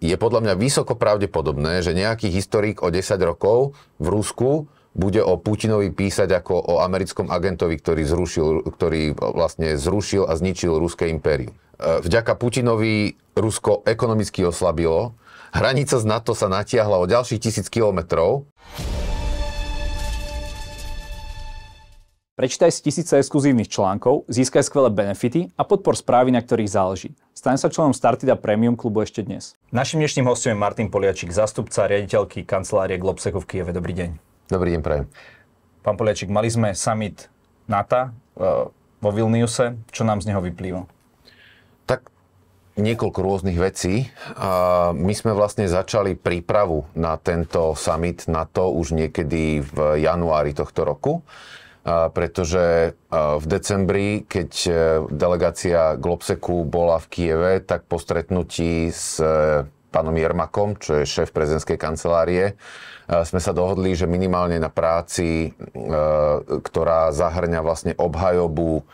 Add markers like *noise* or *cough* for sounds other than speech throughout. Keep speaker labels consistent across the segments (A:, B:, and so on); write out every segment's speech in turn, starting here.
A: je podľa mňa vysoko pravdepodobné, že nejaký historik o 10 rokov v Rusku bude o Putinovi písať ako o americkom agentovi, ktorý, zrušil, ktorý vlastne zrušil a zničil ruské impérium. E, vďaka Putinovi Rusko ekonomicky oslabilo, hranica z NATO sa natiahla o ďalších tisíc kilometrov. Prečítaj si tisíce exkluzívnych článkov, získaj
B: skvelé benefity a podpor správy, na ktorých záleží. Staň sa členom Startida Premium klubu ešte dnes. Našim dnešným hostom je Martin Poliačik, zastupca riaditeľky kancelárie Globseku v Kieve. Dobrý deň. Dobrý deň, prajem. Pán Poliačik, mali sme summit NATO eh, vo Vilniuse. Čo nám z neho vyplýva?
A: Tak niekoľko rôznych vecí. My sme vlastne začali prípravu na tento summit NATO už niekedy v januári tohto roku pretože v decembri, keď e, delegácia Globseku bola v Kieve, tak po stretnutí s e, pánom Jermakom, čo je šéf prezidentskej kancelárie, e, sme sa dohodli, že minimálne na práci, ktorá zahrňa vlastne obhajobu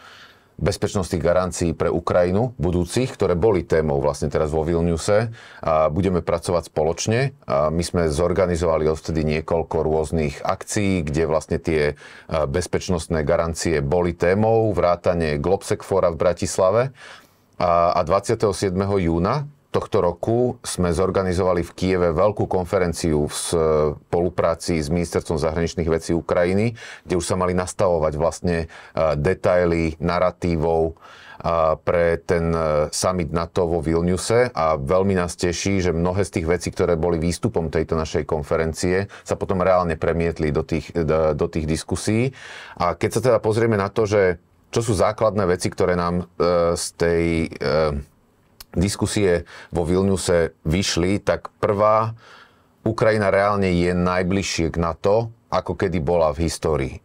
A: bezpečnostných garancií pre Ukrajinu budúcich, ktoré boli témou vlastne teraz vo Vilniuse. A budeme pracovať spoločne. A my sme zorganizovali odvtedy niekoľko rôznych akcií, kde vlastne tie e, bezpečnostné garancie boli témou, vrátanie Globsec Fora v Bratislave. A 27. júna tohto roku sme zorganizovali v Kieve veľkú konferenciu v spolupráci s Ministerstvom zahraničných vecí Ukrajiny, kde už sa mali nastavovať vlastne e, detaily narratívov e, pre ten e, summit NATO vo Vilniuse a veľmi nás teší, že mnohé z tých vecí, ktoré boli výstupom tejto našej konferencie, sa potom reálne premietli do tých, do, do tých diskusí. A keď sa teda pozrieme na to, že čo sú základné veci, ktoré nám z tej diskusie vo Vilniuse vyšli, tak prvá, Ukrajina reálne je najbližšie k NATO, ako kedy bola v histórii.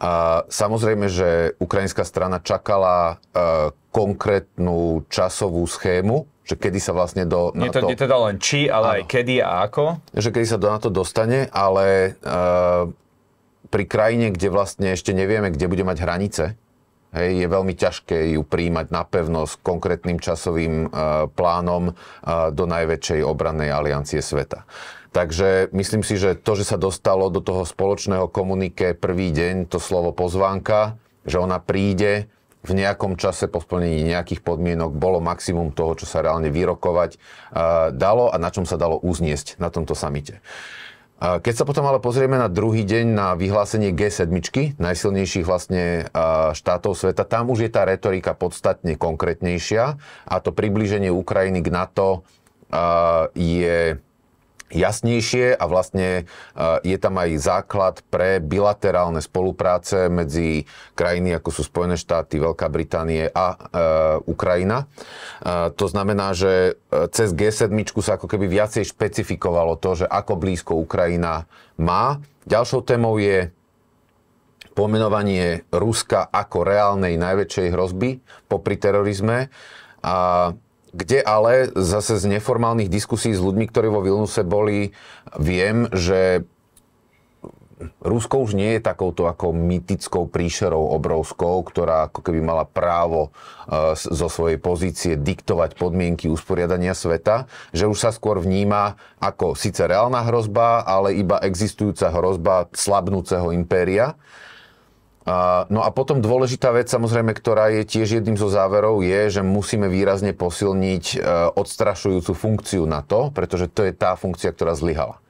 A: A samozrejme, že ukrajinská strana čakala e, konkrétnu časovú schému, že kedy sa vlastne do NATO... Nie, to, nie teda
B: len či, ale áno. aj kedy a ako?
A: Že kedy sa do NATO dostane, ale e, pri krajine, kde vlastne ešte nevieme, kde bude mať hranice, Hej, je veľmi ťažké ju príjmať napevno s konkrétnym časovým e, plánom e, do najväčšej obrannej aliancie sveta. Takže myslím si, že to, že sa dostalo do toho spoločného komunike prvý deň to slovo pozvánka, že ona príde v nejakom čase po splnení nejakých podmienok, bolo maximum toho, čo sa reálne vyrokovať e, dalo a na čom sa dalo uzniesť na tomto samite. Keď sa potom ale pozrieme na druhý deň na vyhlásenie G7, najsilnejších vlastne štátov sveta, tam už je tá retorika podstatne konkrétnejšia a to približenie Ukrajiny k NATO je jasnejšie a vlastne e, je tam aj základ pre bilaterálne spolupráce medzi krajiny ako sú Spojené štáty, Veľká Británie a e, Ukrajina. E, to znamená, že e, cez G7 sa ako keby viacej špecifikovalo to, že ako blízko Ukrajina má. Ďalšou témou je pomenovanie Ruska ako reálnej najväčšej hrozby popri terorizme. A kde ale zase z neformálnych diskusí s ľuďmi, ktorí vo Vilnuse boli, viem, že Rusko už nie je takouto ako mytickou príšerou obrovskou, ktorá ako keby mala právo e, zo svojej pozície diktovať podmienky usporiadania sveta, že už sa skôr vníma ako síce reálna hrozba, ale iba existujúca hrozba slabnúceho impéria. No a potom dôležitá vec, samozrejme, ktorá je tiež jedným zo záverov, je, že musíme výrazne posilniť e, odstrašujúcu funkciu NATO, pretože to je tá funkcia, ktorá zlyhala.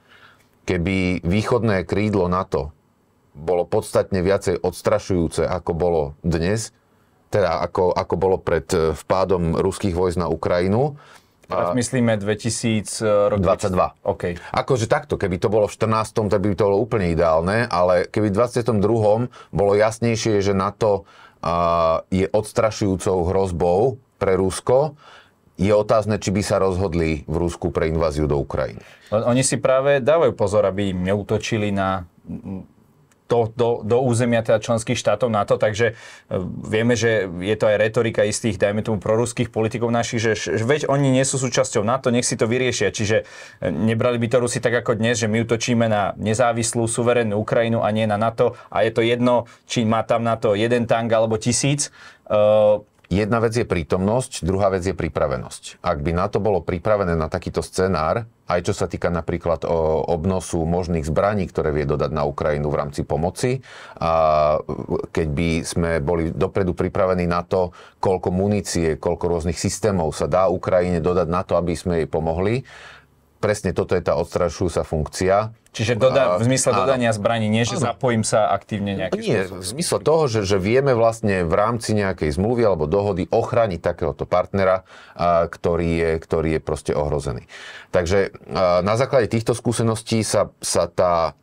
A: Keby východné krídlo NATO bolo podstatne viacej odstrašujúce, ako bolo dnes, teda ako, ako bolo pred e, vpádom ruských vojsk na Ukrajinu, Teraz myslíme 22. E, okay. Akože takto, keby to bolo v 14., tak by to bolo úplne ideálne, ale keby v 22. bolo jasnejšie, že NATO uh, je odstrašujúcou hrozbou pre Rusko, je otázne, či by sa rozhodli v Rusku pre inváziu do Ukrajiny.
B: Oni si práve dávajú pozor, aby im neutočili na do, do, do územia teda členských štátov NATO, takže e, vieme, že je to aj retorika istých, dajme tomu, proruských politikov našich, že, že veď oni nie sú súčasťou NATO, nech si to vyriešia. Čiže e, nebrali by to Rusi tak ako dnes, že my utočíme na nezávislú, suverénnu Ukrajinu a nie
A: na NATO a je to jedno, či má tam NATO jeden tank alebo tisíc. Uh, Jedna vec je prítomnosť, druhá vec je pripravenosť. Ak by na to bolo pripravené na takýto scenár, aj čo sa týka napríklad o obnosu možných zbraní, ktoré vie dodať na Ukrajinu v rámci pomoci, a keď by sme boli dopredu pripravení na to, koľko munície, koľko rôznych systémov sa dá Ukrajine dodať na to, aby sme jej pomohli, presne toto je tá odstrašujúca funkcia. Čiže
B: doda, v zmysle dodania zbraní, nie že áno. zapojím sa aktívne nejakým
A: Nie, spôsobom. v zmysle toho, že, že vieme vlastne v rámci nejakej zmluvy alebo dohody ochraniť takéhoto partnera, a, ktorý, je, ktorý je proste ohrozený. Takže a, na základe týchto skúseností sa, sa tá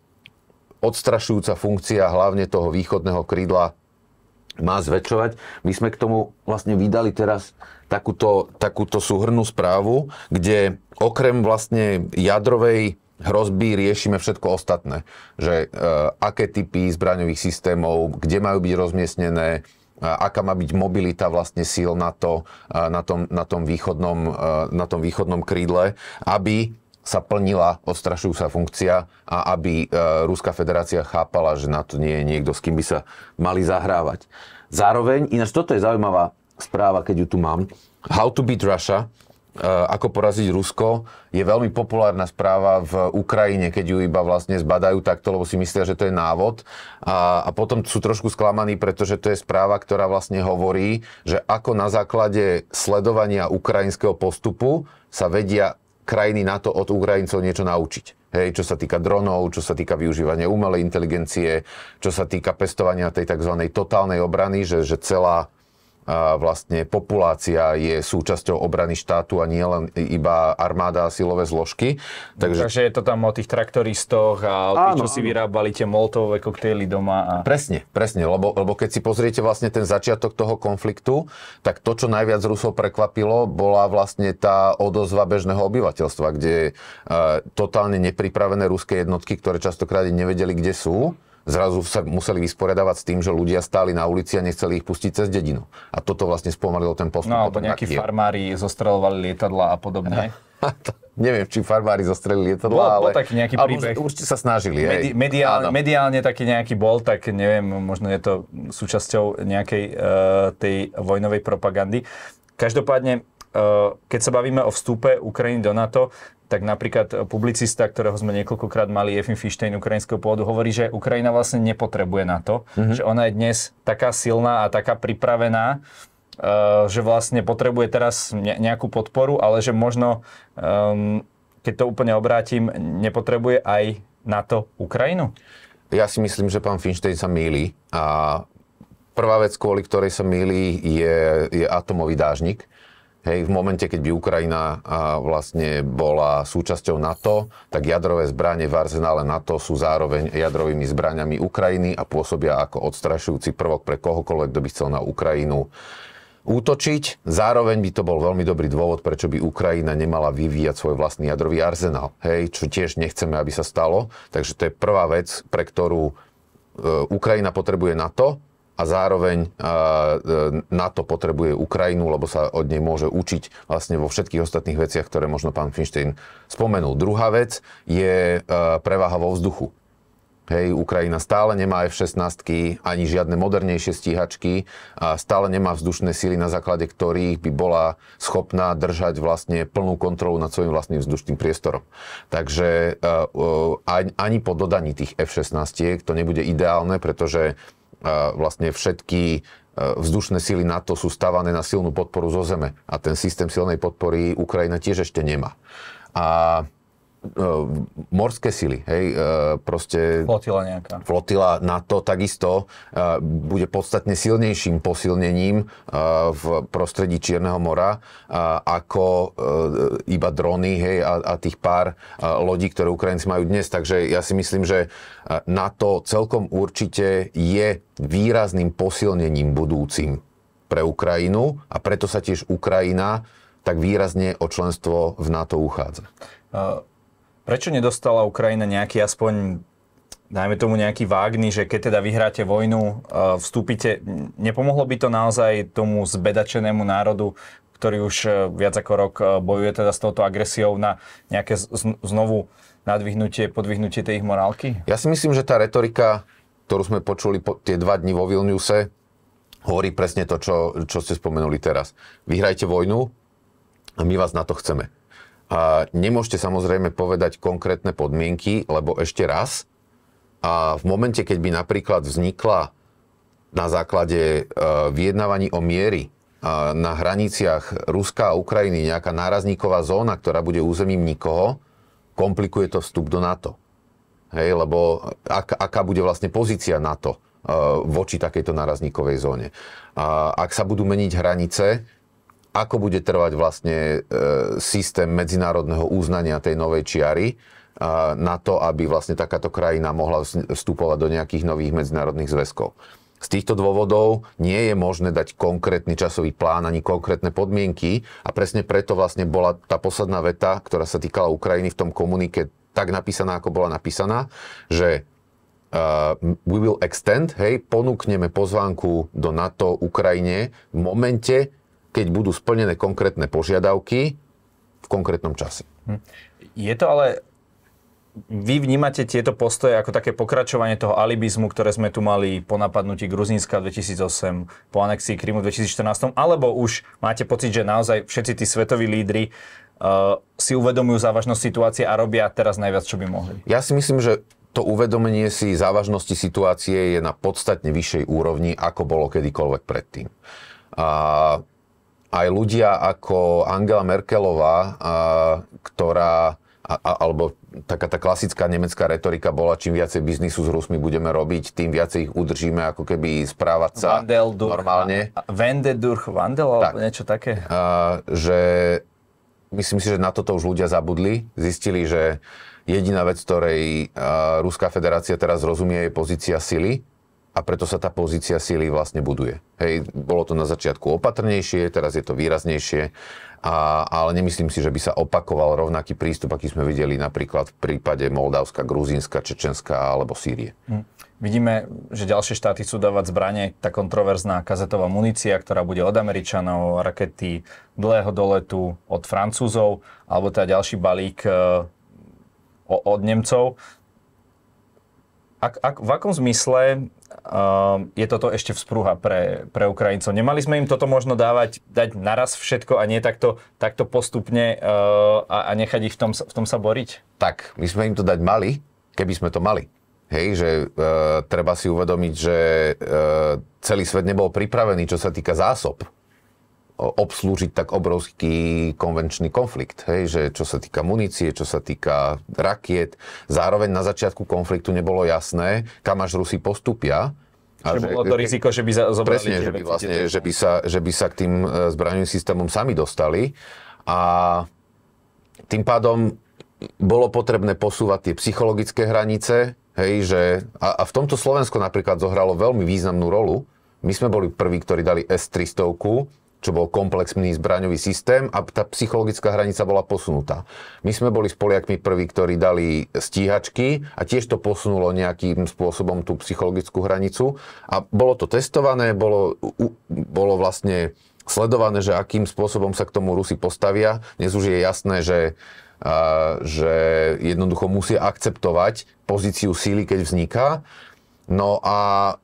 A: odstrašujúca funkcia hlavne toho východného krídla má zväčšovať. My sme k tomu vlastne vydali teraz takúto, takúto súhrnú správu, kde okrem vlastne jadrovej hrozby riešime všetko ostatné. Že e, aké typy zbraňových systémov, kde majú byť rozmiestnené, eh, aká má byť mobilita vlastne síl na, to, eh, na, tom, na, tom východnom, na tom východnom krídle, aby sa plnila odstrašujúca funkcia a aby Ruská federácia chápala, že na to nie je niekto, s kým by sa mali zahrávať. Zároveň, ináč toto je zaujímavá správa, keď ju tu mám. How to beat Russia, eh, ako poraziť Rusko, je veľmi populárna správa v Ukrajine, keď ju iba vlastne zbadajú takto, lebo si myslia, že to je návod. A, a potom sú trošku sklamaní, pretože to je správa, ktorá vlastne hovorí, že ako na základe sledovania ukrajinského postupu sa vedia krajiny na to od Ukrajincov niečo naučiť. Hej, čo sa týka dronov, čo sa týka využívania umelej inteligencie, čo sa týka pestovania tej tzv. totálnej obrany, že, že celá vlastne populácia je súčasťou obrany štátu a nie len iba armáda a silové zložky. Takže, Takže je to tam o tých traktoristoch a o tých, áno, čo si vyrábali tie moltové koktejly doma. A... Presne, presne, lebo, lebo keď si pozriete vlastne ten začiatok toho konfliktu, tak to, čo najviac Rusov prekvapilo, bola vlastne tá odozva bežného obyvateľstva, kde uh, totálne nepripravené ruské jednotky, ktoré častokrát nevedeli, kde sú, zrazu sa museli vysporiadavať s tým, že ľudia stáli na ulici a nechceli ich pustiť cez dedinu. A toto vlastne spomalilo ten postup. No alebo nejakí
B: farmári zostrelovali lietadla a podobne. *laughs*
A: Neviem, či farmári zostreli lietadla, bol, ale... Bol taký nejaký príbeh. Určite sa snažili. Medi,
B: mediálne, mediálne taký nejaký bol, tak neviem, možno je to súčasťou nejakej uh, tej vojnovej propagandy. Každopádne Eh, keď sa bavíme o vstupe Ukrajiny do NATO, tak napríklad publicista, ktorého sme niekoľkokrát mali, Efim Fištejn, ukrajinského pôvodu, hovorí, že Ukrajina vlastne nepotrebuje na to, mm-hmm. že ona je dnes taká silná a taká pripravená, eh, že vlastne potrebuje teraz nejakú podporu, ale že možno, ehm, keď to úplne obrátim, nepotrebuje aj na to Ukrajinu?
A: Ja si myslím, že pán Finštejn sa mýli a prvá vec, kvôli ktorej sa mýli, je, je atomový dážnik Hej, v momente, keď by Ukrajina a vlastne bola súčasťou NATO, tak jadrové zbranie v arzenále NATO sú zároveň jadrovými zbraniami Ukrajiny a pôsobia ako odstrašujúci prvok pre kohokoľvek, kto by chcel na Ukrajinu útočiť. Zároveň by to bol veľmi dobrý dôvod, prečo by Ukrajina nemala vyvíjať svoj vlastný jadrový arzenál. Hej, čo tiež nechceme, aby sa stalo. Takže to je prvá vec, pre ktorú e, Ukrajina potrebuje NATO a zároveň e, NATO potrebuje Ukrajinu, lebo sa od nej môže učiť vlastne vo všetkých ostatných veciach, ktoré možno pán Finštejn spomenul. Druhá vec je e, prevaha vo vzduchu. Hej, Ukrajina stále nemá F-16, ani žiadne modernejšie stíhačky, a stále nemá vzdušné sily, na základe ktorých by bola schopná držať vlastne plnú kontrolu nad svojim vlastným vzdušným priestorom. Takže uh, ani po dodaní tých F-16 to nebude ideálne, pretože vlastne všetky e, vzdušné síly NATO sú stavané na silnú podporu zo zeme a ten systém silnej podpory Ukrajina tiež ešte nemá. A Ehm, morské sily, hej, ehm, proste... Flotila nejaká. Flotila NATO takisto ehm, bude podstatne silnejším posilnením v prostredí Čierneho mora ako iba drony, hej, a, a tých pár lodí, ktoré Ukrajinci majú dnes. Takže ja si myslím, že NATO celkom určite je výrazným posilnením budúcim pre Ukrajinu a preto sa tiež Ukrajina tak výrazne o členstvo v NATO uchádza.
B: Uh Prečo nedostala Ukrajina nejaký aspoň dajme tomu nejaký vágny, že keď teda vyhráte vojnu, e, vstúpite, nepomohlo by to naozaj tomu zbedačenému národu, ktorý už e, viac ako rok e, bojuje teda s touto agresiou na nejaké znovu nadvihnutie, podvihnutie tej ich morálky?
A: Ja si myslím, že tá retorika, ktorú sme počuli po tie dva dni vo Vilniuse, hovorí presne to, čo, čo ste spomenuli teraz. Vyhrajte vojnu a my vás na to chceme. A nemôžete samozrejme povedať konkrétne podmienky, lebo ešte raz, a v momente, keď by napríklad vznikla na základe e, vyjednávaní o miery e, na hraniciach Ruska a Ukrajiny nejaká nárazníková zóna, ktorá bude územím nikoho, komplikuje to vstup do NATO. Hej, lebo ak, aká bude vlastne pozícia NATO e, voči takejto nárazníkovej zóne. A ak sa budú meniť hranice, ako bude trvať vlastne e, systém medzinárodného uznania tej novej čiary e, na to, aby vlastne takáto krajina mohla vstupovať do nejakých nových medzinárodných zväzkov. Z týchto dôvodov nie je možné dať konkrétny časový plán ani konkrétne podmienky a presne preto vlastne bola tá posledná veta, ktorá sa týkala Ukrajiny v tom komunike tak napísaná, ako bola napísaná, že uh, we will extend, hej, ponúkneme pozvánku do NATO Ukrajine v momente, keď budú splnené konkrétne požiadavky v konkrétnom čase.
B: Je to ale vy vnímate tieto postoje ako také pokračovanie toho alibizmu, ktoré sme tu mali po napadnutí Gruzínska 2008, po anexii Krymu 2014, alebo už máte pocit, že naozaj všetci tí svetoví lídry uh, si uvedomujú závažnosť situácie a robia teraz najviac, čo by mohli?
A: Ja si myslím, že to uvedomenie si závažnosti situácie je na podstatne vyššej úrovni, ako bolo kedykoľvek predtým. A uh, aj ľudia ako Angela Merkelová, a, ktorá a, a, alebo taká tá klasická nemecká retorika bola, čím viacej biznisu s Rusmi budeme robiť, tým viacej ich udržíme, ako keby správať sa
B: Vandel normálne. Vende durch Vandel, alebo
A: tak. niečo také. A, že myslím si, že na toto už ľudia zabudli. Zistili, že jediná vec, ktorej Ruská federácia teraz rozumie, je pozícia sily a preto sa tá pozícia síly vlastne buduje. Hej, bolo to na začiatku opatrnejšie, teraz je to výraznejšie, a, ale nemyslím si, že by sa opakoval rovnaký prístup, aký sme videli napríklad v prípade Moldavska, Gruzínska, Čečenska alebo Sýrie. Hm. Vidíme,
B: že ďalšie štáty sú dávať zbranie, tá kontroverzná kazetová munícia, ktorá bude od Američanov, rakety dlhého doletu od Francúzov, alebo teda ďalší balík eh, od Nemcov. Ak, ak, v akom zmysle uh, je toto ešte vzprúha pre, pre Ukrajincov? Nemali sme im toto možno dávať, dať naraz všetko a nie takto, takto postupne uh, a, a nechať ich v tom, v tom sa boriť?
A: Tak, my sme im to dať mali, keby sme to mali. Hej, že e, treba si uvedomiť, že e, celý svet nebol pripravený, čo sa týka zásob obslúžiť tak obrovský konvenčný konflikt. Hej, že čo sa týka munície, čo sa týka rakiet. Zároveň na začiatku konfliktu nebolo jasné, kam až Rusi postupia. A že, že bolo to riziko, že by zobrali presne, že by, vlastne, tie že, by sa, že by sa k tým e, zbraňovým systémom sami dostali. A tým pádom bolo potrebné posúvať tie psychologické hranice, hej, že, a, a v tomto Slovensko napríklad zohralo veľmi významnú rolu. My sme boli prví, ktorí dali S-300 čo bol komplexný zbraňový systém a tá psychologická hranica bola posunutá. My sme boli s Poliakmi prví, ktorí dali stíhačky a tiež to posunulo nejakým spôsobom tú psychologickú hranicu a bolo to testované, bolo, bolo vlastne sledované, že akým spôsobom sa k tomu Rusi postavia. Dnes už je jasné, že a, že jednoducho musia akceptovať pozíciu síly, keď vzniká. No a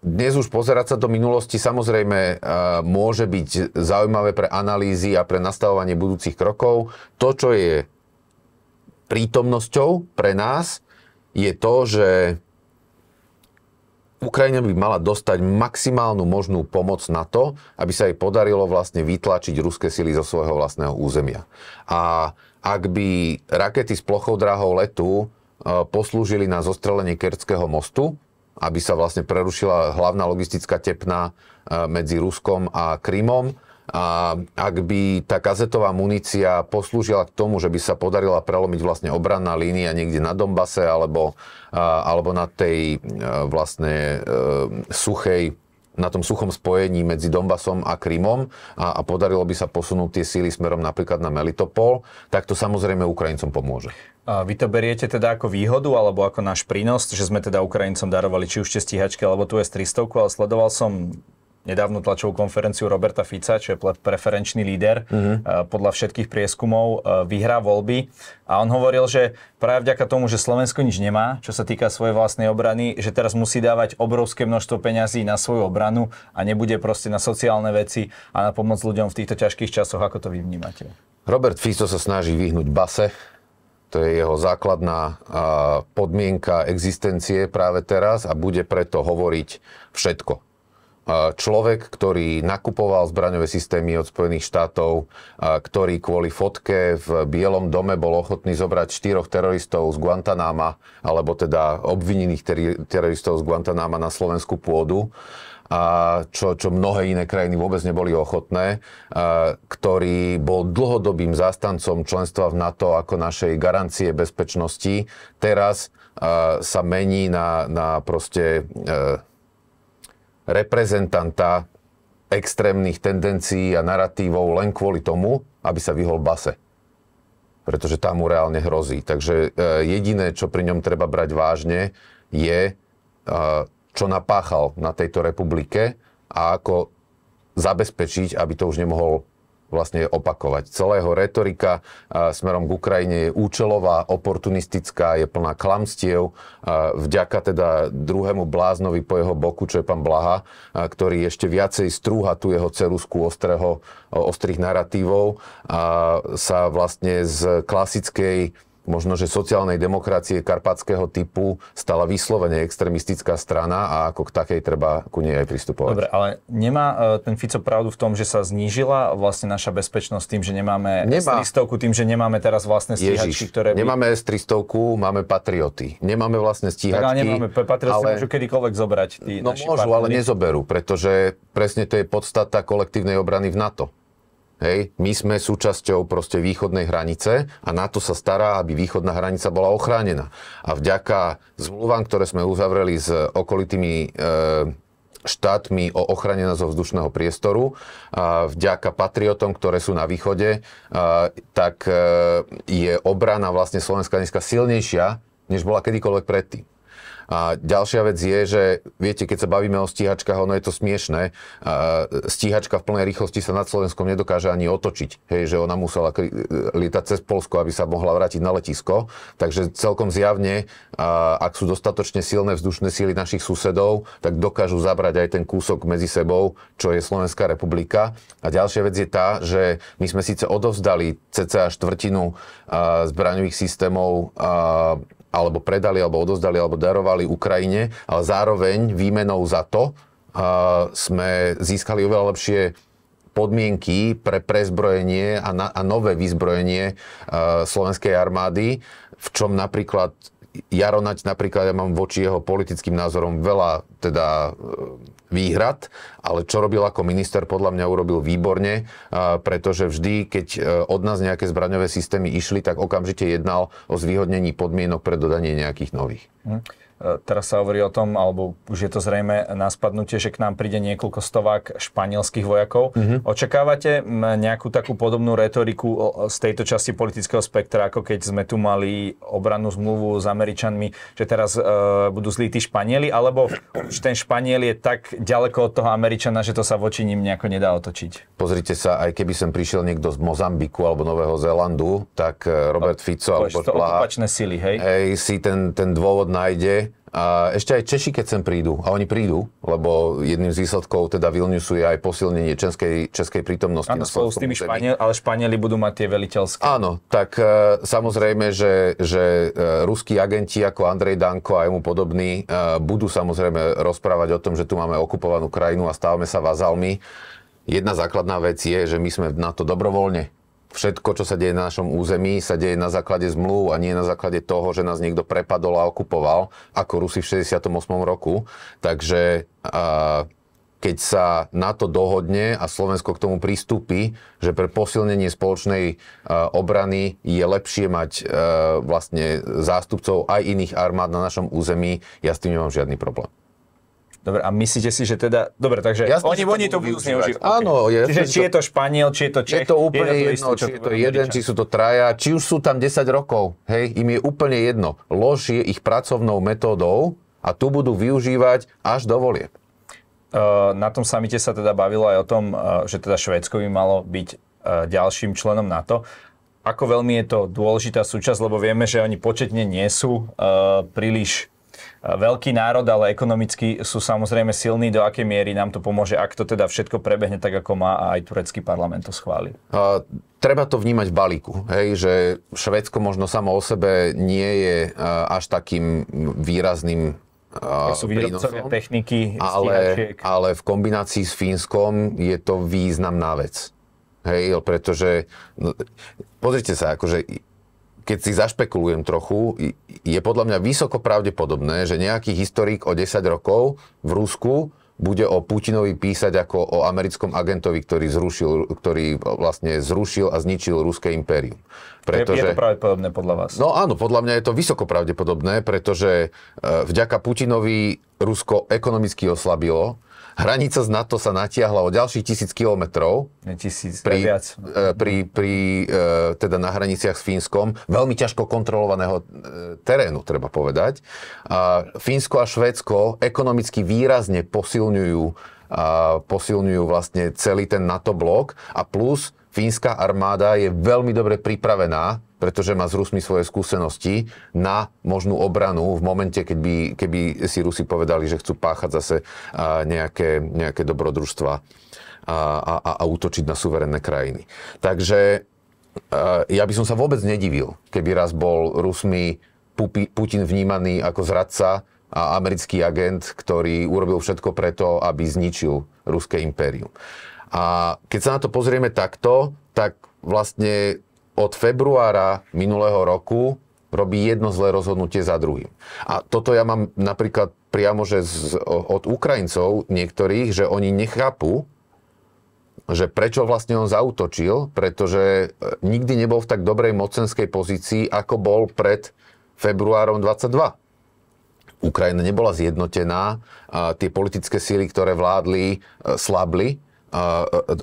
A: dnes už pozerať sa do minulosti samozrejme e, môže byť zaujímavé pre analýzy a pre nastavovanie budúcich krokov. To, čo je prítomnosťou pre nás, je to, že Ukrajina by mala dostať maximálnu možnú pomoc na to, aby sa jej podarilo vlastne vytlačiť ruské sily zo svojho vlastného územia. A ak by rakety s plochou drahou letu e, poslúžili na zostrelenie Kerckého mostu, aby sa vlastne prerušila hlavná logistická tepna e, medzi Ruskom a Krymom. A ak by tá kazetová munícia poslúžila k tomu, že by sa podarila prelomiť vlastne obranná línia niekde na Dombase alebo, alebo na tej e, vlastne e, suchej na tom suchom spojení medzi Donbasom a Krymom a, a podarilo by sa posunúť tie síly smerom napríklad na Melitopol, tak to samozrejme Ukrajincom pomôže.
B: A vy to beriete teda ako výhodu alebo ako náš prínos, že sme teda Ukrajincom darovali či už tie stíhačky alebo tu S-300, ale sledoval som nedávnu tlačovú konferenciu Roberta Fica, čo je preferenčný líder mm-hmm. podľa všetkých prieskumov, eh, vyhrá voľby. A on hovoril, že práve vďaka tomu, že Slovensko nič nemá, čo sa týka svojej vlastnej obrany, že teraz musí dávať obrovské množstvo peňazí na svoju obranu a nebude proste na sociálne veci a na pomoc ľuďom v týchto ťažkých časoch. Ako to vy vnímate?
A: Robert Fico sa snaží vyhnúť base, to je jeho základná eh, podmienka existencie práve teraz a bude preto hovoriť všetko človek, ktorý nakupoval zbraňové systémy od Spojených štátov, ktorý kvôli fotke v Bielom dome bol ochotný zobrať štyroch teroristov z Guantanáma, alebo teda obvinených teroristov z Guantanáma na slovenskú pôdu, a čo, čo mnohé iné krajiny vôbec neboli ochotné, a, ktorý bol dlhodobým zástancom členstva v NATO ako našej garancie bezpečnosti, teraz a, sa mení na, na proste... A, e, reprezentanta extrémnych tendencií a narratívov len kvôli tomu, aby sa vyhol base. Pretože tam mu reálne hrozí. Takže e, jediné, čo pri ňom treba brať vážne, je, e, čo napáchal na tejto republike a ako zabezpečiť, aby to už nemohol vlastne opakovať. Celého retorika smerom k Ukrajine je účelová, oportunistická, je plná klamstiev. Vďaka teda druhému bláznovi po jeho boku, čo je pán Blaha, ktorý ešte viacej strúha tu jeho ceruzku ostrých narratívov, a sa vlastne z klasickej možno, že sociálnej demokracie karpatského typu stala vyslovene extremistická strana a ako k takej treba ku nej aj pristupovať. Dobre,
B: ale nemá e, ten Fico pravdu v tom, že sa znížila vlastne naša bezpečnosť tým, že nemáme nemá. S-300, tým, že nemáme teraz vlastné stíhačky, Ježiš, ktoré... By... Nemáme
A: S-300, máme Patrioty. Nemáme vlastne stíhačky. Tak, ale nemáme, Patrioty ale... môžu
B: kedykoľvek zobrať. Tí
A: no môžu, partnery. ale nezoberú, pretože presne to je podstata kolektívnej obrany v NATO Hej, my sme súčasťou proste východnej hranice a na to sa stará, aby východná hranica bola ochránená. A vďaka zmluvám, ktoré sme uzavreli s okolitými e, štátmi o ochrane nášho vzdušného priestoru. A vďaka patriotom, ktoré sú na východe, a, e, tak e, je obrana vlastne Slovenska dneska silnejšia, než bola kedykoľvek predtým. A ďalšia vec je, že viete, keď sa bavíme o stíhačkách, ono je to smiešné. A stíhačka v plnej rýchlosti sa nad Slovenskom nedokáže ani otočiť. Hej, že ona musela lietať cez Polsko, aby sa mohla vrátiť na letisko. Takže celkom zjavne, a ak sú dostatočne silné vzdušné síly našich susedov, tak dokážu zabrať aj ten kúsok medzi sebou, čo je Slovenská republika. A ďalšia vec je tá, že my sme síce odovzdali cca štvrtinu zbraňových systémov alebo predali, alebo odozdali, alebo darovali Ukrajine, ale zároveň výmenou za to uh, sme získali oveľa lepšie podmienky pre prezbrojenie a, na, a nové vyzbrojenie uh, slovenskej armády, v čom napríklad Jaronať napríklad, ja mám voči jeho politickým názorom veľa teda výhrad, ale čo robil ako minister, podľa mňa urobil výborne, pretože vždy, keď e, od nás nejaké zbraňové systémy išli, tak okamžite jednal o zvýhodnení podmienok pre dodanie nejakých nových.
B: Hm. E, teraz sa hovorí o tom, alebo už je to zrejme na spadnutie, že k nám príde niekoľko stovák španielských vojakov. Mm-hmm. Očakávate nejakú takú podobnú retoriku z tejto časti politického spektra, ako keď sme tu mali obrannú zmluvu s Američanmi, že teraz e, budú zlí tí Španieli, alebo už ten Španiel je tak ďaleko od toho Američana, že to sa voči ním nejako nedá otočiť?
A: Pozrite sa, aj keby som prišiel niekto z Mozambiku alebo Nového Zélandu, tak e, Robert Fico alebo opačné sily, hej? Hej, si ten, ten dôvod nájde a ešte aj Češi, keď sem prídu, a oni prídu, lebo jedným z výsledkov teda Vilniusu je aj posilnenie českej, českej prítomnosti. Áno,
B: spolu s tými Španiel, ale Španieli budú mať tie veliteľské. Áno,
A: tak e, samozrejme, že, že e, ruskí agenti ako Andrej Danko a jemu podobní e, budú samozrejme rozprávať o tom, že tu máme okupovanú krajinu a stávame sa vazalmi. Jedna základná vec je, že my sme na to dobrovoľne všetko, čo sa deje na našom území, sa deje na základe zmluv a nie na základe toho, že nás niekto prepadol a okupoval, ako Rusi v 68. roku. Takže keď sa na to dohodne a Slovensko k tomu pristúpi, že pre posilnenie spoločnej obrany je lepšie mať vlastne zástupcov aj iných armád na našom území, ja s tým nemám žiadny problém. Dobre, a myslíte si, že teda... Dobre, takže Jasne, oni,
B: oni to budú zneužívať. Áno, je. Čiže či je to Španiel, či je to Čech. Je to úplne je to jedno, či je to jeden, či
A: sú to traja, či už sú tam 10 rokov. Hej, im je úplne jedno. Lož je ich pracovnou metódou a tu budú využívať
B: až do volieb. Eh, na tom samite sa teda bavilo aj o tom, eh, že teda Švédsko by malo byť eh, ďalším členom NATO ako veľmi je to dôležitá súčasť, lebo vieme, že oni početne nie sú príliš veľký národ, ale ekonomicky sú samozrejme silní. Do akej miery nám to pomôže, ak to teda všetko prebehne tak, ako má a aj turecký parlament to schváli?
A: A, treba to vnímať v balíku, hej, že Švedsko možno samo o sebe nie je e, až takým výrazným e, sú výrobcovia
B: techniky, ale,
A: ale v kombinácii s Fínskom je to významná vec. Hej, pretože, no, pozrite sa, akože keď si zašpekulujem trochu, je podľa mňa vysoko pravdepodobné, že nejaký historik o 10 rokov v Rusku bude o Putinovi písať ako o americkom agentovi, ktorý, zrušil, ktorý vlastne zrušil a zničil ruské impérium. Pretože, je to pravdepodobné podľa vás? No áno, podľa mňa je to vysoko pravdepodobné, pretože eh, vďaka Putinovi Rusko ekonomicky oslabilo, Hranica z NATO sa natiahla o ďalších tisíc kilometrov. Tisíc, pri, viac. E, pri, pri, e, teda na hraniciach s Fínskom. Veľmi ťažko kontrolovaného e, terénu, treba povedať. A Fínsko a Švédsko ekonomicky výrazne posilňujú, a posilňujú vlastne celý ten NATO blok a plus fínska armáda je veľmi dobre pripravená pretože má s Rusmi svoje skúsenosti na možnú obranu v momente, keď by, keby si Rusi povedali, že chcú páchať zase nejaké, nejaké dobrodružstva a, a, a útočiť na suverénne krajiny. Takže ja by som sa vôbec nedivil, keby raz bol Rusmi Putin vnímaný ako zradca a americký agent, ktorý urobil všetko preto, aby zničil ruské impérium. A keď sa na to pozrieme takto, tak vlastne od februára minulého roku robí jedno zlé rozhodnutie za druhým. A toto ja mám napríklad priamo, že z, od Ukrajincov niektorých, že oni nechápu, že prečo vlastne on zautočil, pretože e, nikdy nebol v tak dobrej mocenskej pozícii, ako bol pred februárom 22. Ukrajina nebola zjednotená, tie politické síly, ktoré vládli, e, slabli, e,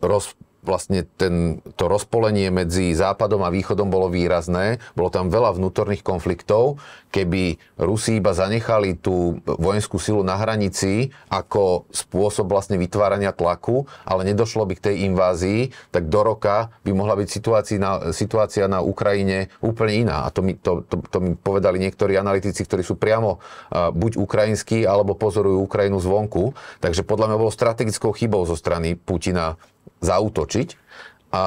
A: roz, vlastne ten, to rozpolenie medzi Západom a Východom bolo výrazné. Bolo tam veľa vnútorných konfliktov. Keby Rusi iba zanechali tú vojenskú silu na hranici ako spôsob vlastne vytvárania tlaku, ale nedošlo by k tej invázii, tak do roka by mohla byť situácia na, situácia na Ukrajine úplne iná. A to mi, to, to, to mi povedali niektorí analytici, ktorí sú priamo uh, buď ukrajinskí, alebo pozorujú Ukrajinu zvonku. Takže podľa mňa bolo strategickou chybou zo strany Putina zautočiť. A,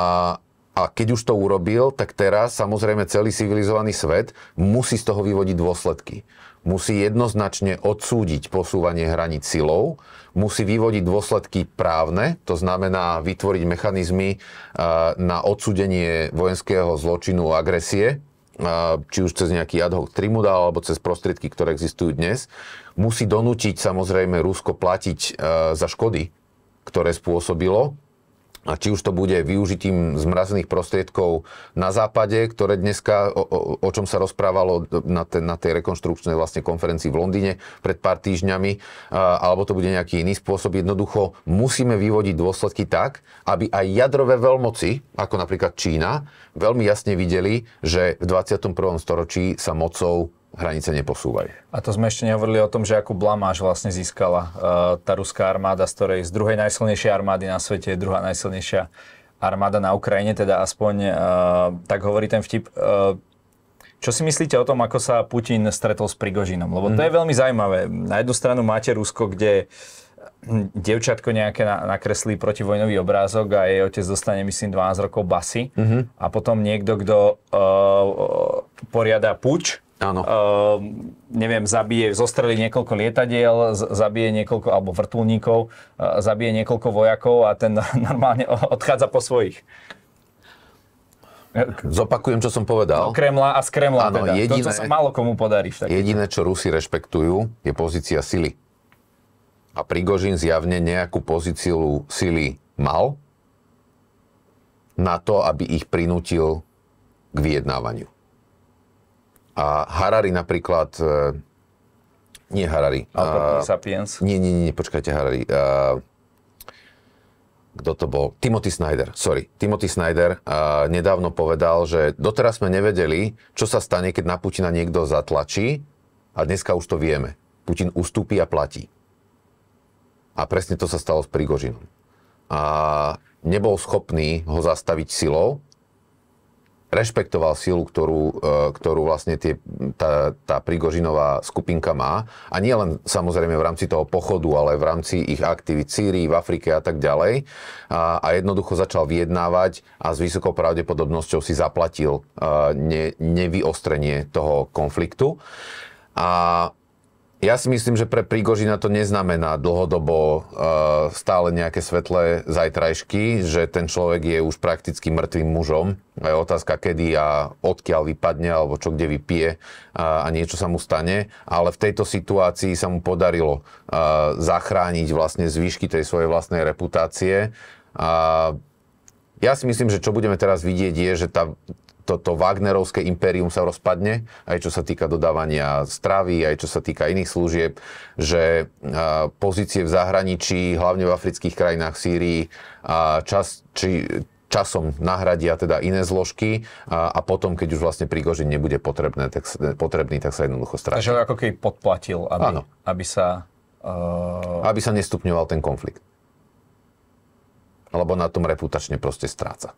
A: a keď už to urobil, tak teraz samozrejme celý civilizovaný svet musí z toho vyvodiť dôsledky. Musí jednoznačne odsúdiť posúvanie hraníc silou, musí vyvodiť dôsledky právne, to znamená vytvoriť mechanizmy e, na odsúdenie vojenského zločinu a agresie, e, či už cez nejaký ad hoc tribunál alebo cez prostriedky, ktoré existujú dnes, musí donútiť samozrejme Rusko platiť e, za škody, ktoré spôsobilo a či už to bude využitím zmrazených prostriedkov na západe, ktoré dneska, o, o, o čom sa rozprávalo na, te, na tej rekonštrukčnej vlastne konferencii v Londýne pred pár týždňami, alebo to bude nejaký iný spôsob. Jednoducho musíme vyvodiť dôsledky tak, aby aj jadrové veľmoci, ako napríklad Čína, veľmi jasne videli, že v 21. storočí sa mocou hranice neposúvaj.
B: A to sme ešte nehovorili o tom, že akú blamáž vlastne získala uh, tá ruská armáda, z ktorej z druhej najsilnejšej armády na svete je druhá najsilnejšia armáda na Ukrajine, teda aspoň uh, tak hovorí ten vtip. Uh, čo si myslíte o tom, ako sa Putin stretol s Prigožinom? Lebo to mhm. je veľmi zaujímavé. Na jednu stranu máte Rusko, kde hm, devčatko nejaké nakreslí protivojnový obrázok a jej otec dostane, myslím, 12 rokov basy. Uh-huh. A potom niekto, kto uh, poriada puč Áno. Uh, neviem, zabije, zostreli niekoľko lietadiel, zabije niekoľko, alebo vrtulníkov, uh, zabije niekoľko vojakov a ten *laughs* normálne odchádza po svojich. Zopakujem, čo som povedal. Do Kremla a z Kremla Áno, teda. Jediné, to, čo sa malo komu podarí.
A: Jediné, čo Rusi rešpektujú, je pozícia sily. A Prigožin zjavne nejakú pozíciu sily mal na to, aby ich prinútil k vyjednávaniu. A Harari napríklad, e, nie Harari. Albert Sapiens. Nie, nie, nie, počkajte Harari. Uh, kto to bol? Timothy Snyder, sorry. Timothy Snyder uh, nedávno povedal, že doteraz sme nevedeli, čo sa stane, keď na Putina niekto zatlačí a dneska už to vieme. Putin ustúpi a platí. A presne to sa stalo s Prigožinom. A nebol schopný ho zastaviť silou, rešpektoval silu, ktorú, eh, ktorú vlastne tie, tá, tá Prigožinová skupinka má. A nie len samozrejme v rámci toho pochodu, ale v rámci ich aktivít v Sýrii, v Afrike a tak ďalej. A, a jednoducho začal vyjednávať a s vysokou pravdepodobnosťou si zaplatil eh, ne, nevyostrenie toho konfliktu. A ja si myslím, že pre Prigožina to neznamená dlhodobo eh, stále nejaké svetlé zajtrajšky, že ten človek je už prakticky mŕtvým mužom. Je otázka, kedy a odkiaľ vypadne, alebo čo kde vypije eh, a, niečo sa mu stane. Ale v tejto situácii sa mu podarilo eh, zachrániť vlastne zvyšky tej svojej vlastnej reputácie. A ja si myslím, že čo budeme teraz vidieť je, že tá, toto Wagnerovské impérium sa rozpadne, aj čo sa týka dodávania stravy, aj čo sa týka iných služieb, že pozície v zahraničí, hlavne v afrických krajinách, v Sýrii, čas, či, časom nahradia teda iné zložky a, a potom, keď už vlastne Prigožin nebude potrebné, tak, potrebný, tak sa jednoducho stráti. Takže
B: ako keby podplatil, aby, Áno. aby sa... Uh... Aby
A: sa nestupňoval ten konflikt. Lebo na tom reputačne proste stráca.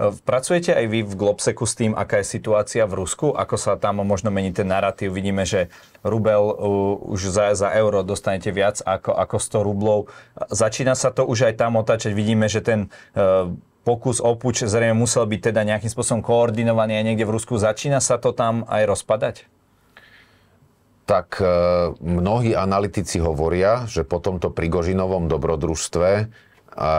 B: Pracujete aj vy v Globseku s tým, aká je situácia v Rusku? Ako sa tam možno mení ten narratív? Vidíme, že rubel uh, už za, za euro dostanete viac ako, ako 100 rublov. Začína sa to už aj tam otáčať. Vidíme, že ten uh, pokus o puč zrejme musel byť teda nejakým spôsobom koordinovaný aj niekde v Rusku. Začína sa to tam aj rozpadať?
A: tak uh, mnohí analytici hovoria, že po tomto Prigožinovom dobrodružstve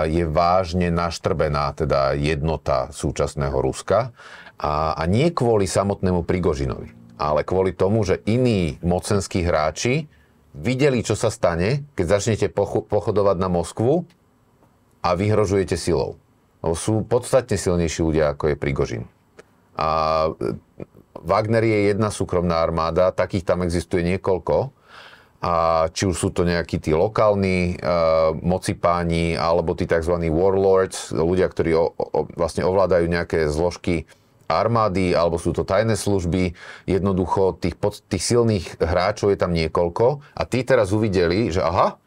A: je vážne naštrbená teda jednota súčasného Ruska a, a nie kvôli samotnému Prigožinovi, ale kvôli tomu, že iní mocenskí hráči videli, čo sa stane, keď začnete pochodovať na Moskvu a vyhrožujete silou. sú podstatne silnejší ľudia, ako je Prigožin. A Wagner je jedna súkromná armáda, takých tam existuje niekoľko, a či už sú to nejakí tí lokálni e, mocipáni alebo tí tzv. warlords, ľudia, ktorí o, o, vlastne ovládajú nejaké zložky armády alebo sú to tajné služby. Jednoducho tých, pod, tých silných hráčov je tam niekoľko a tí teraz uvideli, že aha,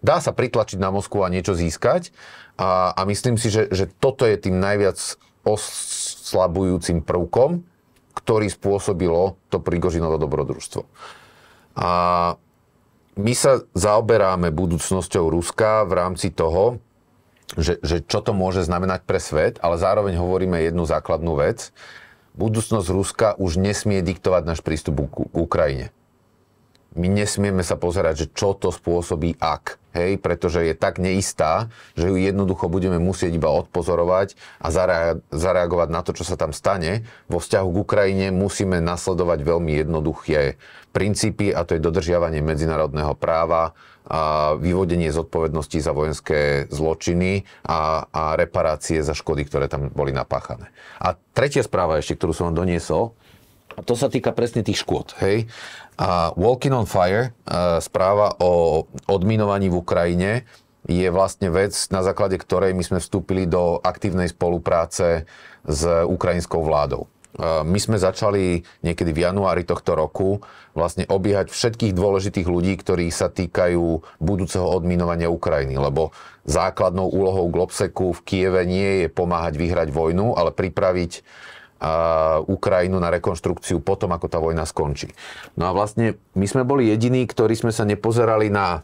A: dá sa pritlačiť na Moskvu a niečo získať a, a myslím si, že, že toto je tým najviac oslabujúcim prvkom, ktorý spôsobilo to prigožinové dobrodružstvo. A my sa zaoberáme budúcnosťou Ruska v rámci toho, že, že čo to môže znamenať pre svet, ale zároveň hovoríme jednu základnú vec. Budúcnosť Ruska už nesmie diktovať náš prístup k Ukrajine my nesmieme sa pozerať, že čo to spôsobí ak. Hej, pretože je tak neistá, že ju jednoducho budeme musieť iba odpozorovať a zareagovať na to, čo sa tam stane. Vo vzťahu k Ukrajine musíme nasledovať veľmi jednoduché princípy a to je dodržiavanie medzinárodného práva, a vyvodenie zodpovednosti za vojenské zločiny a, a reparácie za škody, ktoré tam boli napáchané. A tretia správa ešte, ktorú som vám doniesol, a to sa týka presne tých škôd. Hej? A Walking on Fire, e, správa o odminovaní v Ukrajine, je vlastne vec, na základe ktorej my sme vstúpili do aktívnej spolupráce s ukrajinskou vládou. E, my sme začali niekedy v januári tohto roku vlastne obiehať všetkých dôležitých ľudí, ktorí sa týkajú budúceho odminovania Ukrajiny, lebo základnou úlohou Globseku v Kieve nie je pomáhať vyhrať vojnu, ale pripraviť Ukrajinu na rekonstrukciu potom, ako tá vojna skončí. No a vlastne my sme boli jediní, ktorí sme sa nepozerali na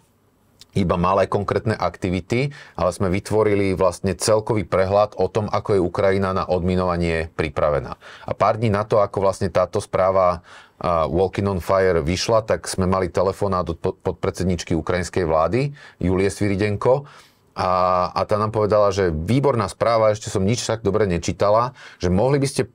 A: iba malé konkrétne aktivity, ale sme vytvorili vlastne celkový prehľad o tom, ako je Ukrajina na odminovanie pripravená. A pár dní na to, ako vlastne táto správa uh, Walking on Fire vyšla, tak sme mali telefonát od podpredsedničky ukrajinskej vlády, Julie Sviridenko, a, a tá nám povedala, že výborná správa, ešte som nič tak dobre nečítala, že mohli by ste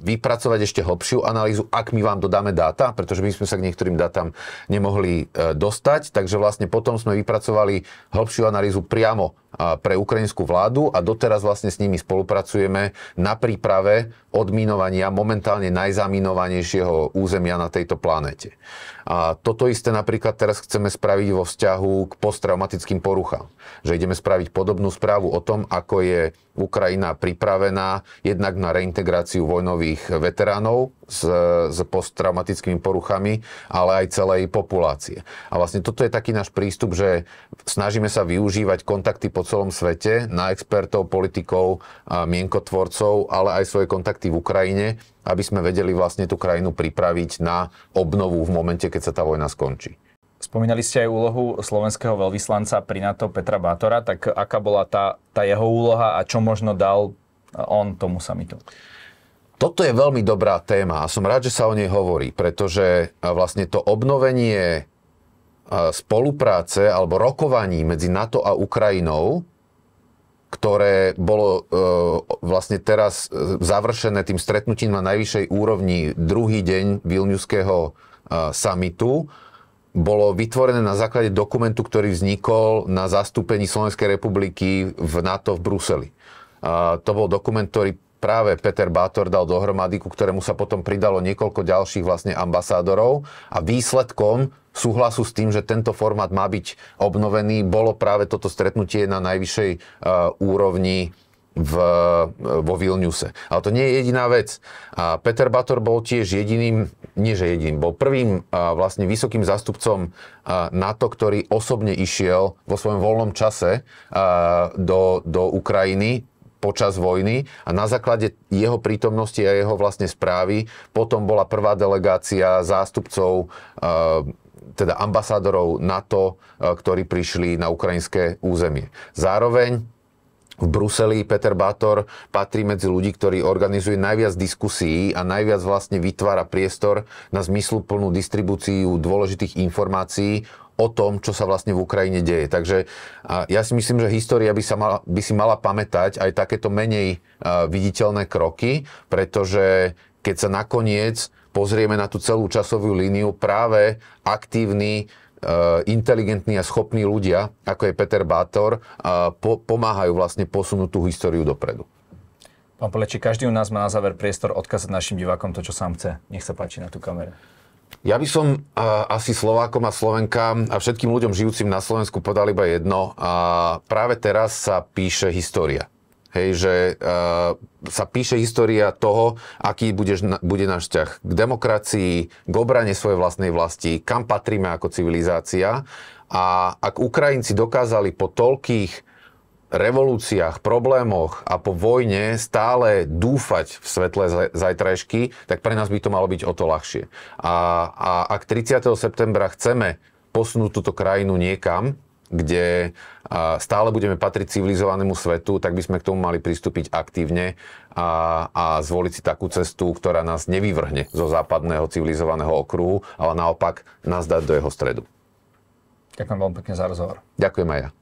A: vypracovať ešte hlbšiu analýzu, ak my vám dodáme dáta, pretože my sme sa k niektorým dátam nemohli e, dostať, takže vlastne potom sme vypracovali hlbšiu analýzu priamo pre ukrajinskú vládu a doteraz vlastne s nimi spolupracujeme na príprave odminovania momentálne najzaminovanejšieho územia na tejto planete. A toto isté napríklad teraz chceme spraviť vo vzťahu k posttraumatickým poruchám. Že ideme spraviť podobnú správu o tom, ako je Ukrajina pripravená jednak na reintegráciu vojnových veteránov, s, s posttraumatickými poruchami, ale aj celej populácie. A vlastne toto je taký náš prístup, že snažíme sa využívať kontakty po celom svete na expertov, politikov, a mienkotvorcov, ale aj svoje kontakty v Ukrajine, aby sme vedeli vlastne tú krajinu pripraviť na obnovu v momente, keď sa tá vojna skončí.
B: Spomínali ste aj úlohu slovenského veľvyslanca pri NATO Petra Bátora, tak aká bola tá, tá jeho úloha a čo možno
A: dal on tomu samitu? Toto je veľmi dobrá téma a som rád, že sa o nej hovorí, pretože vlastne to obnovenie spolupráce alebo rokovaní medzi NATO a Ukrajinou, ktoré bolo e, vlastne teraz e, završené tým stretnutím na najvyššej úrovni druhý deň Vilniuského e, samitu, bolo vytvorené na základe dokumentu, ktorý vznikol na zastúpení Slovenskej republiky v NATO v Bruseli. To bol dokument, ktorý práve Peter Bátor dal dohromady, ku ktorému sa potom pridalo niekoľko ďalších vlastne ambasádorov a výsledkom súhlasu s tým, že tento formát má byť obnovený, bolo práve toto stretnutie na najvyššej e, úrovni v, e, vo Vilniuse. Ale to nie je jediná vec. A Peter Bator bol tiež jediným, nie že jediným, bol prvým e, vlastne vysokým zástupcom a NATO, ktorý osobne išiel vo svojom voľnom čase do, do Ukrajiny počas vojny a na základe jeho prítomnosti a jeho vlastne správy potom bola prvá delegácia zástupcov eh, teda ambasádorov NATO, eh, ktorí prišli na ukrajinské územie. Zároveň v Bruseli Peter Bátor patrí medzi ľudí, ktorí organizuje najviac diskusí a najviac vlastne vytvára priestor na zmysluplnú distribúciu dôležitých informácií o tom, čo sa vlastne v Ukrajine deje. Takže ja si myslím, že história by, sa mala, by si mala pamätať aj takéto menej e, viditeľné kroky, pretože keď sa nakoniec pozrieme na tú celú časovú líniu, práve aktívni e, inteligentní a schopní ľudia, ako je Peter Bátor, e, po- pomáhajú vlastne posunúť tú históriu dopredu.
B: Pán Poleči, každý u nás má na záver priestor odkázať našim divákom to, čo sám chce. Nech sa páči na tú kameru.
A: Ja by som asi Slovákom a Slovenkám a všetkým ľuďom žijúcim na Slovensku podal iba jedno. A práve teraz sa píše história. Hej, že uh, sa píše história toho, aký budeš, bude náš vzťah k demokracii, k obrane svojej vlastnej vlasti, kam patríme ako civilizácia. A ak Ukrajinci dokázali po toľkých revolúciách, problémoch a po vojne stále dúfať v svetle zajtrajšky, tak pre nás by to malo byť o to ľahšie. A, a ak 30. septembra chceme posunúť túto krajinu niekam, kde stále budeme patriť civilizovanému svetu, tak by sme k tomu mali pristúpiť aktívne a, a zvoliť si takú cestu, ktorá nás nevyvrhne zo západného civilizovaného okruhu, ale naopak nás dať do jeho stredu. Ďakujem veľmi pekne za rozhovor. Ďakujem aj ja.